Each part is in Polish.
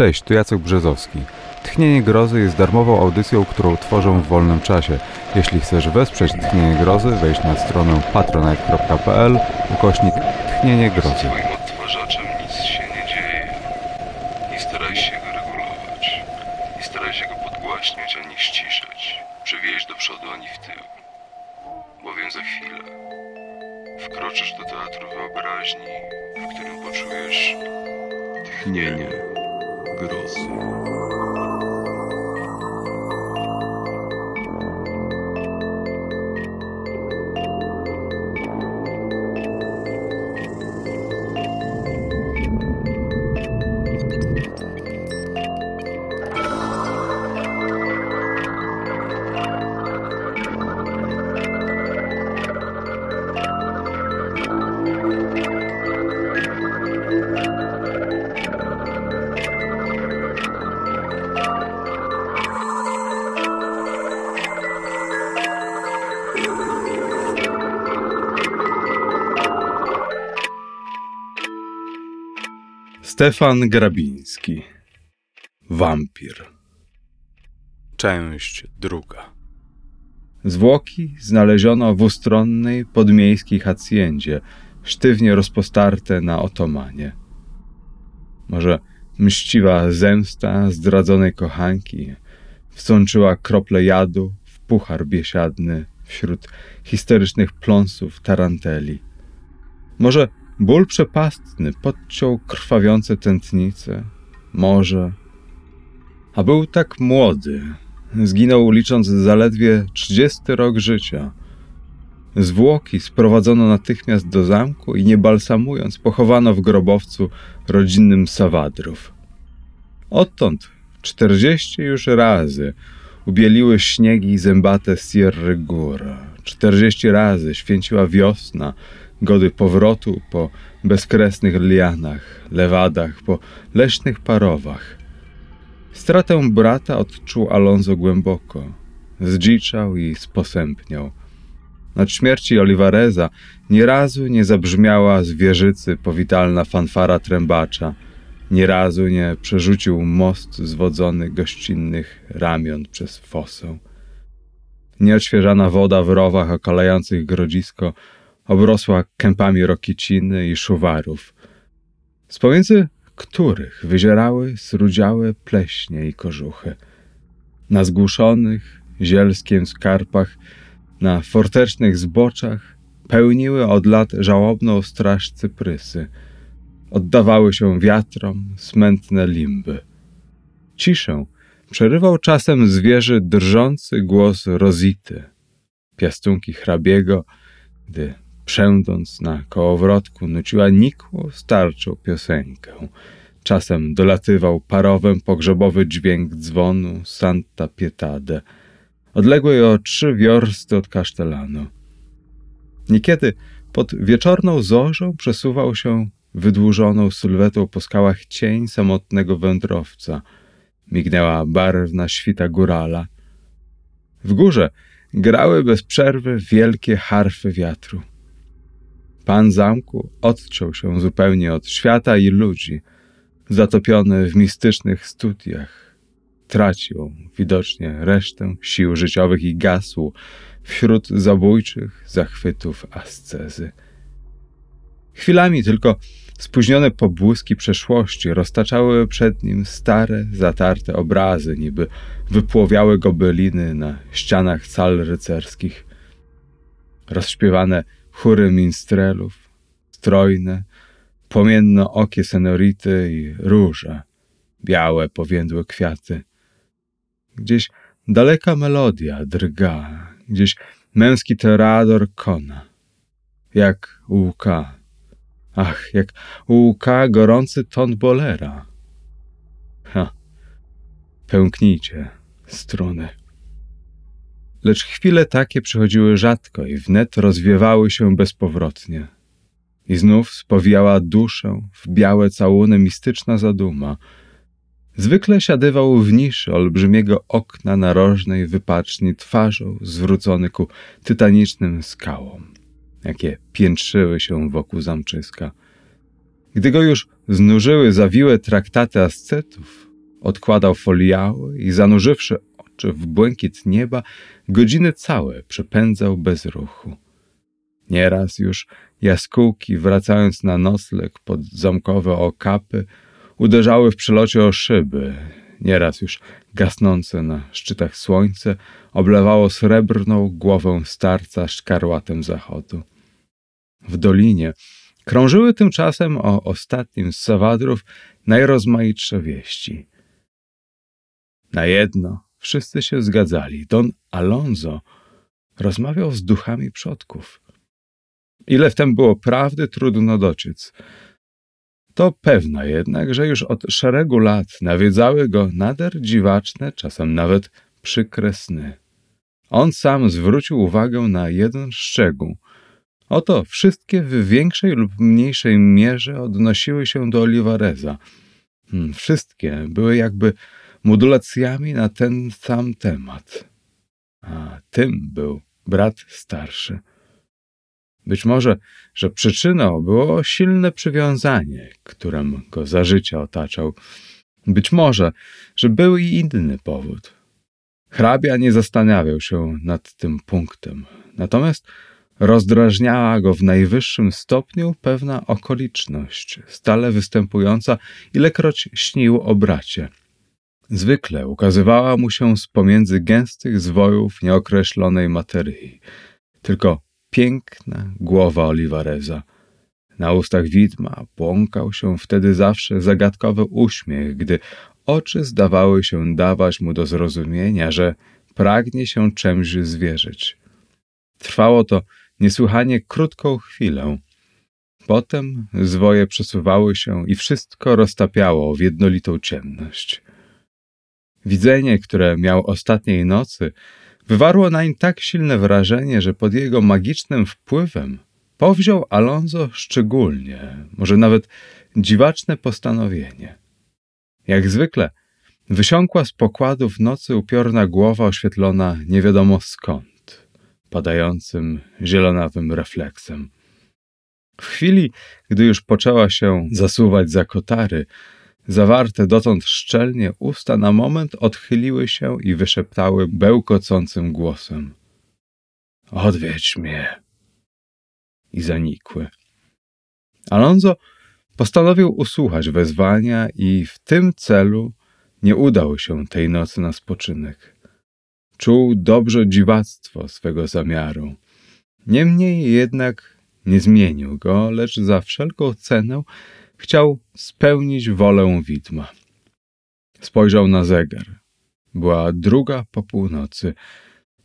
Cześć, tu Jacek Brzezowski. Tchnienie Grozy jest darmową audycją, którą tworzą w wolnym czasie. Jeśli chcesz wesprzeć Tchnienie Grozy, wejdź na stronę patronite.pl ukośnik Tchnienie Grozy. wkroczysz do teatru wyobraźni, w którym poczujesz tchnienie. grosso. Stefan Grabiński Wampir Część druga Zwłoki znaleziono w ustronnej podmiejskiej hacjendzie, sztywnie rozpostarte na otomanie. Może mściwa zemsta zdradzonej kochanki wsączyła krople jadu w puchar biesiadny wśród historycznych pląsów taranteli. Może Ból przepastny podciął krwawiące tętnice. morze. A był tak młody. Zginął licząc zaledwie trzydziesty rok życia. Zwłoki sprowadzono natychmiast do zamku i nie balsamując pochowano w grobowcu rodzinnym Sawadrów. Odtąd czterdzieści już razy ubieliły śniegi zębate Sierry Góra. Czterdzieści razy święciła wiosna – gody powrotu po bezkresnych lianach, lewadach, po leśnych parowach. Stratę brata odczuł Alonso głęboko. Zdziczał i sposępniał. Nad śmierci Olivareza nie razu nie zabrzmiała z wieżycy powitalna fanfara trębacza. Nie razu nie przerzucił most zwodzony gościnnych ramion przez fosę. Nieodświeżana woda w rowach okalających grodzisko obrosła kępami rokiciny i szuwarów, z pomiędzy których wyzierały srudziałe pleśnie i kożuchy. Na zgłuszonych zielskiem skarpach, na fortecznych zboczach pełniły od lat żałobną straż cyprysy. Oddawały się wiatrom smętne limby. Ciszę przerywał czasem zwierzy drżący głos rozity, piastunki hrabiego, gdy przędząc na kołowrotku, nuciła nikłą starczą piosenkę. Czasem dolatywał parowem pogrzebowy dźwięk dzwonu Santa Pietade, odległej o trzy wiorsty od Kasztelanu. Niekiedy pod wieczorną zorzą przesuwał się wydłużoną sylwetą po skałach cień samotnego wędrowca. Mignęła barwna świta górala. W górze grały bez przerwy wielkie harfy wiatru. Pan zamku odciął się zupełnie od świata i ludzi, zatopiony w mistycznych studiach. Tracił widocznie resztę sił życiowych i gasł wśród zabójczych zachwytów ascezy. Chwilami tylko spóźnione pobłyski przeszłości roztaczały przed nim stare, zatarte obrazy, niby go gobeliny na ścianach sal rycerskich. Rozśpiewane chóry minstrelów, strojne, płomienno okie senority i róże, białe powiędłe kwiaty. Gdzieś daleka melodia drga, gdzieś męski terador kona. Jak łka. Ach, jak łka gorący ton bolera. Ha, pęknijcie struny. Lecz chwile takie przychodziły rzadko i wnet rozwiewały się bezpowrotnie. I znów spowijała duszę w białe całuny mistyczna zaduma. Zwykle siadywał w niszy olbrzymiego okna narożnej wypaczni twarzą zwrócony ku tytanicznym skałom, jakie piętrzyły się wokół zamczyska. Gdy go już znużyły zawiłe traktaty ascetów, odkładał foliały i zanurzywszy czy w błękit nieba, godziny całe przepędzał bez ruchu. Nieraz już jaskółki, wracając na noslek pod zamkowe okapy, uderzały w przelocie o szyby. Nieraz już gasnące na szczytach słońce oblewało srebrną głowę starca szkarłatem zachodu. W dolinie krążyły tymczasem o ostatnim z sawadrów najrozmaitsze wieści. Na jedno Wszyscy się zgadzali. Don Alonso rozmawiał z duchami przodków. Ile w tym było prawdy, trudno dociec. To pewne jednak, że już od szeregu lat nawiedzały go nader dziwaczne, czasem nawet przykre sny. On sam zwrócił uwagę na jeden szczegół. Oto wszystkie w większej lub mniejszej mierze odnosiły się do Olivareza. Hmm, wszystkie były jakby modulacjami na ten sam temat. A tym był brat starszy. Być może, że przyczyną było silne przywiązanie, którym go za życia otaczał. Być może, że był i inny powód. Hrabia nie zastanawiał się nad tym punktem, natomiast rozdrażniała go w najwyższym stopniu pewna okoliczność, stale występująca, ilekroć śnił o bracie – Zwykle ukazywała mu się z pomiędzy gęstych zwojów nieokreślonej materii. Tylko piękna głowa Olivareza. Na ustach widma błąkał się wtedy zawsze zagadkowy uśmiech, gdy oczy zdawały się dawać mu do zrozumienia, że pragnie się czymś zwierzyć. Trwało to niesłychanie krótką chwilę. Potem zwoje przesuwały się i wszystko roztapiało w jednolitą ciemność. Widzenie, które miał ostatniej nocy, wywarło na nim tak silne wrażenie, że pod jego magicznym wpływem powziął Alonso szczególnie, może nawet dziwaczne postanowienie. Jak zwykle, wysiąkła z pokładu w nocy upiorna głowa oświetlona nie wiadomo skąd, padającym zielonawym refleksem. W chwili, gdy już poczęła się zasuwać za kotary, Zawarte dotąd szczelnie usta na moment odchyliły się i wyszeptały bełkocącym głosem. Odwiedź mnie. I zanikły. Alonso postanowił usłuchać wezwania i w tym celu nie udał się tej nocy na spoczynek. Czuł dobrze dziwactwo swego zamiaru. Niemniej jednak nie zmienił go, lecz za wszelką cenę Chciał spełnić wolę widma. Spojrzał na zegar. Była druga po północy.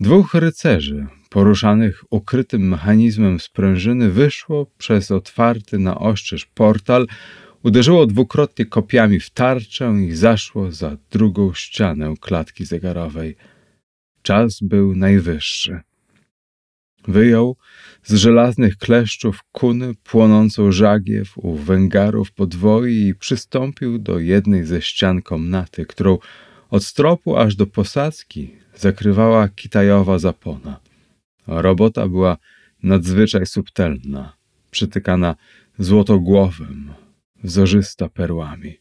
Dwóch rycerzy, poruszanych ukrytym mechanizmem sprężyny, wyszło przez otwarty na ostrzyż portal, uderzyło dwukrotnie kopiami w tarczę i zaszło za drugą ścianę klatki zegarowej. Czas był najwyższy. Wyjął z żelaznych kleszczów kuny płonącą żagiew u węgarów podwoi i przystąpił do jednej ze ścian komnaty, którą od stropu aż do posadzki zakrywała kitajowa zapona. Robota była nadzwyczaj subtelna, przytykana złotogłowym, wzorzysta perłami.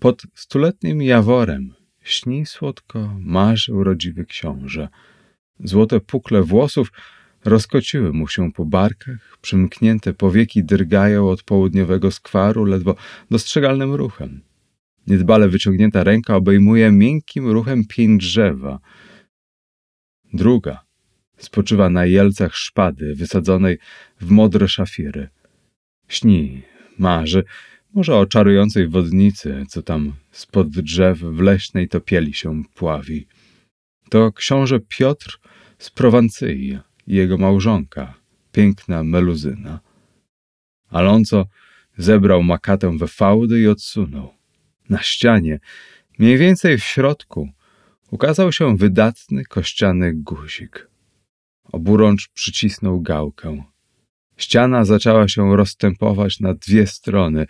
Pod stuletnim jaworem śni słodko marzył rodziwy książę – Złote pukle włosów rozkociły mu się po barkach, przymknięte powieki drgają od południowego skwaru ledwo dostrzegalnym ruchem. Niedbale wyciągnięta ręka obejmuje miękkim ruchem pień drzewa. Druga spoczywa na jelcach szpady wysadzonej w modre szafiry. Śni, marzy, może o czarującej wodnicy, co tam spod drzew w leśnej topieli się pławi to książę Piotr z Prowancyi i jego małżonka, piękna Meluzyna. Alonso zebrał makatę we fałdy i odsunął. Na ścianie, mniej więcej w środku, ukazał się wydatny kościany guzik. Oburącz przycisnął gałkę. Ściana zaczęła się rozstępować na dwie strony,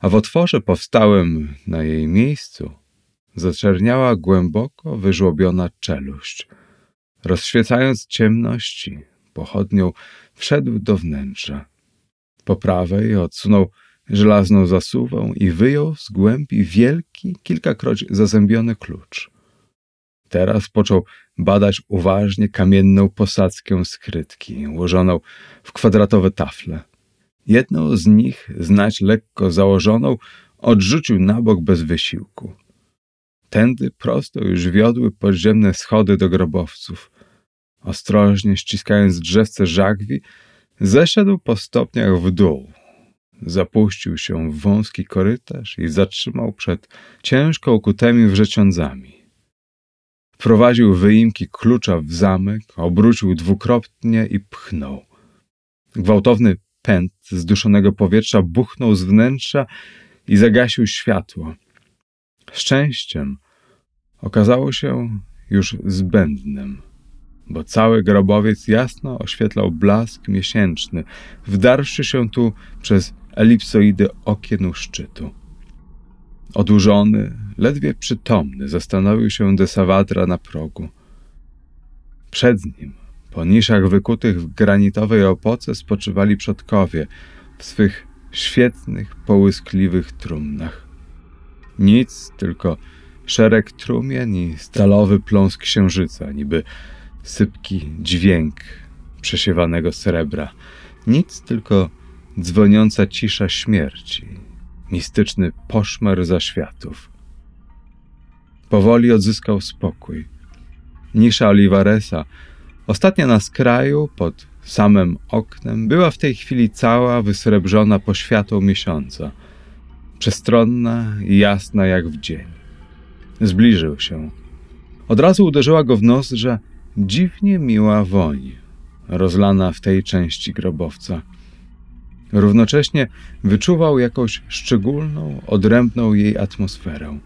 a w otworze powstałem na jej miejscu zaczerniała głęboko wyżłobiona czeluść. Rozświecając ciemności, pochodnią wszedł do wnętrza. Po prawej odsunął żelazną zasuwą i wyjął z głębi wielki, kilkakroć zazębiony klucz. Teraz począł badać uważnie kamienną posadzkę skrytki, ułożoną w kwadratowe tafle. Jedną z nich, znać lekko założoną, odrzucił na bok bez wysiłku. Tędy prosto już wiodły podziemne schody do grobowców. Ostrożnie ściskając drzewce żagwi, zeszedł po stopniach w dół. Zapuścił się w wąski korytarz i zatrzymał przed ciężko ukutymi wrzeciądzami. Wprowadził wyimki klucza w zamek, obrócił dwukrotnie i pchnął. Gwałtowny pęd zduszonego powietrza buchnął z wnętrza i zagasił światło szczęściem okazało się już zbędnym, bo cały grobowiec jasno oświetlał blask miesięczny, wdarszy się tu przez elipsoidy okien u szczytu. Odurzony, ledwie przytomny, zastanowił się Desawatra na progu. Przed nim, po niszach wykutych w granitowej opoce, spoczywali przodkowie w swych świetnych, połyskliwych trumnach. Nic, tylko szereg trumien i stalowy pląs księżyca, niby sypki dźwięk przesiewanego srebra. Nic, tylko dzwoniąca cisza śmierci, mistyczny poszmer zaświatów. Powoli odzyskał spokój. Nisza Olivaresa, ostatnia na skraju, pod samym oknem, była w tej chwili cała wysrebrzona poświatą miesiąca – przestronna i jasna jak w dzień. Zbliżył się. Od razu uderzyła go w nos, że dziwnie miła woń, rozlana w tej części grobowca. Równocześnie wyczuwał jakąś szczególną, odrębną jej atmosferę,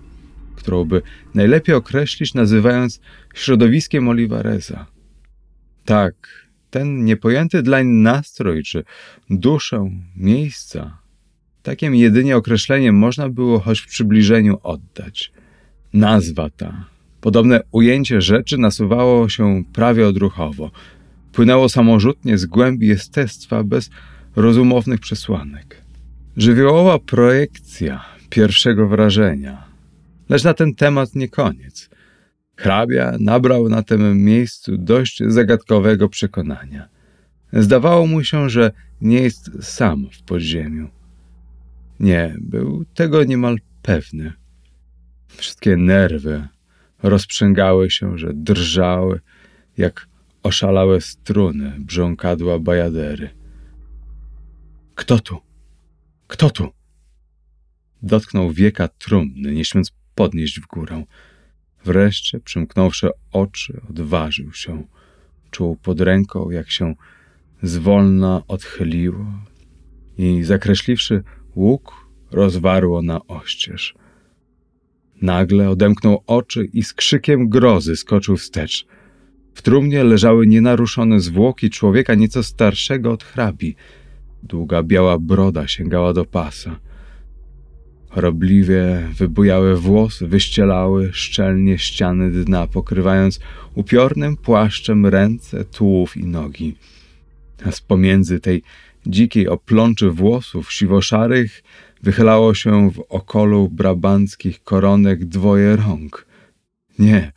którą by najlepiej określić nazywając środowiskiem Olivareza. Tak, ten niepojęty dlań nastrój czy duszę miejsca Takim jedynie określeniem można było choć w przybliżeniu oddać. Nazwa ta, podobne ujęcie rzeczy nasuwało się prawie odruchowo. Płynęło samorzutnie z głębi jestestwa bez rozumownych przesłanek. Żywiołowa projekcja pierwszego wrażenia. Lecz na ten temat nie koniec. Hrabia nabrał na tym miejscu dość zagadkowego przekonania. Zdawało mu się, że nie jest sam w podziemiu. Nie, był tego niemal pewny. Wszystkie nerwy rozprzęgały się, że drżały, jak oszalałe struny brząkadła bajadery. Kto tu? Kto tu? Dotknął wieka trumny, nie śmiąc podnieść w górę. Wreszcie, przymknąwszy oczy, odważył się. Czuł pod ręką, jak się zwolna odchyliło i zakreśliwszy Łuk rozwarło na oścież. Nagle odemknął oczy i z krzykiem grozy skoczył wstecz. W trumnie leżały nienaruszone zwłoki człowieka nieco starszego od hrabi. Długa biała broda sięgała do pasa. Chorobliwie wybujałe włosy wyścielały szczelnie ściany dna, pokrywając upiornym płaszczem ręce, tułów i nogi. A z pomiędzy tej dzikiej oplączy włosów siwoszarych wychylało się w okolu brabanckich koronek dwoje rąk. Nie,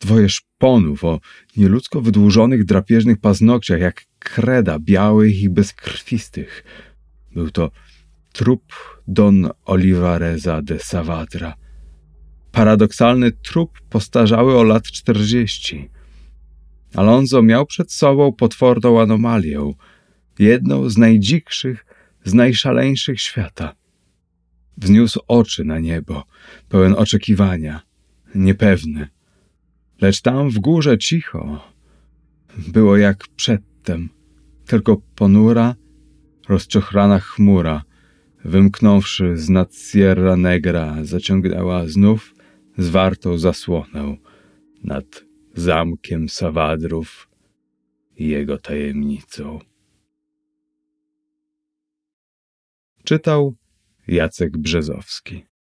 dwoje szponów o nieludzko wydłużonych drapieżnych paznokciach, jak kreda białych i bezkrwistych. Był to trup Don Olivareza de Savadra. Paradoksalny trup postarzały o lat czterdzieści. Alonso miał przed sobą potworną anomalię – jedną z najdzikszych, z najszaleńszych świata. Wzniósł oczy na niebo, pełen oczekiwania, niepewny. Lecz tam w górze cicho było jak przedtem, tylko ponura, rozczochrana chmura, wymknąwszy z nad Sierra Negra, zaciągnęła znów zwartą zasłonę nad zamkiem Sawadrów i jego tajemnicą. Czytał Jacek Brzezowski.